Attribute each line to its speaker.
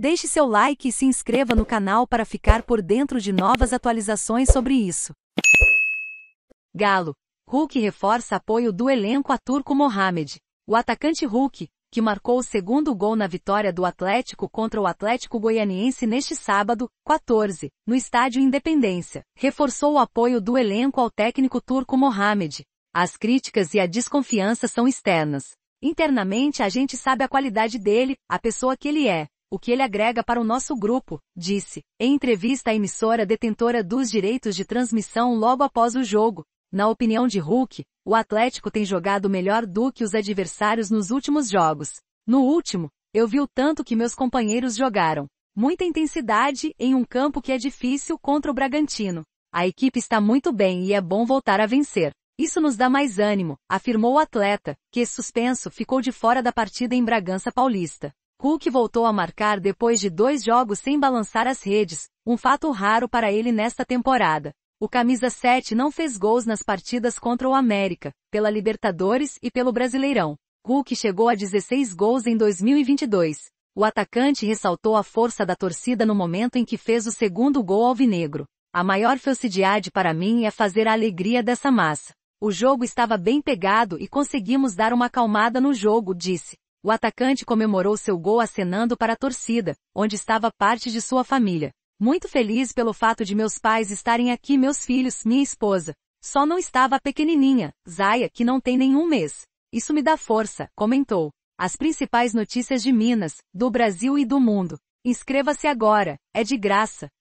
Speaker 1: Deixe seu like e se inscreva no canal para ficar por dentro de novas atualizações sobre isso. Galo. Hulk reforça apoio do elenco a Turco Mohamed. O atacante Hulk, que marcou o segundo gol na vitória do Atlético contra o Atlético Goianiense neste sábado, 14, no estádio Independência, reforçou o apoio do elenco ao técnico turco Mohamed. As críticas e a desconfiança são externas. Internamente a gente sabe a qualidade dele, a pessoa que ele é o que ele agrega para o nosso grupo, disse, em entrevista à emissora detentora dos direitos de transmissão logo após o jogo. Na opinião de Hulk, o Atlético tem jogado melhor do que os adversários nos últimos jogos. No último, eu vi o tanto que meus companheiros jogaram. Muita intensidade em um campo que é difícil contra o Bragantino. A equipe está muito bem e é bom voltar a vencer. Isso nos dá mais ânimo, afirmou o atleta, que suspenso ficou de fora da partida em Bragança Paulista. Cook voltou a marcar depois de dois jogos sem balançar as redes, um fato raro para ele nesta temporada. O camisa 7 não fez gols nas partidas contra o América, pela Libertadores e pelo Brasileirão. Cook chegou a 16 gols em 2022. O atacante ressaltou a força da torcida no momento em que fez o segundo gol alvinegro. A maior felicidade para mim é fazer a alegria dessa massa. O jogo estava bem pegado e conseguimos dar uma acalmada no jogo, disse. O atacante comemorou seu gol acenando para a torcida, onde estava parte de sua família. Muito feliz pelo fato de meus pais estarem aqui, meus filhos, minha esposa. Só não estava a pequenininha, Zaya, que não tem nenhum mês. Isso me dá força, comentou. As principais notícias de Minas, do Brasil e do mundo. Inscreva-se agora, é de graça.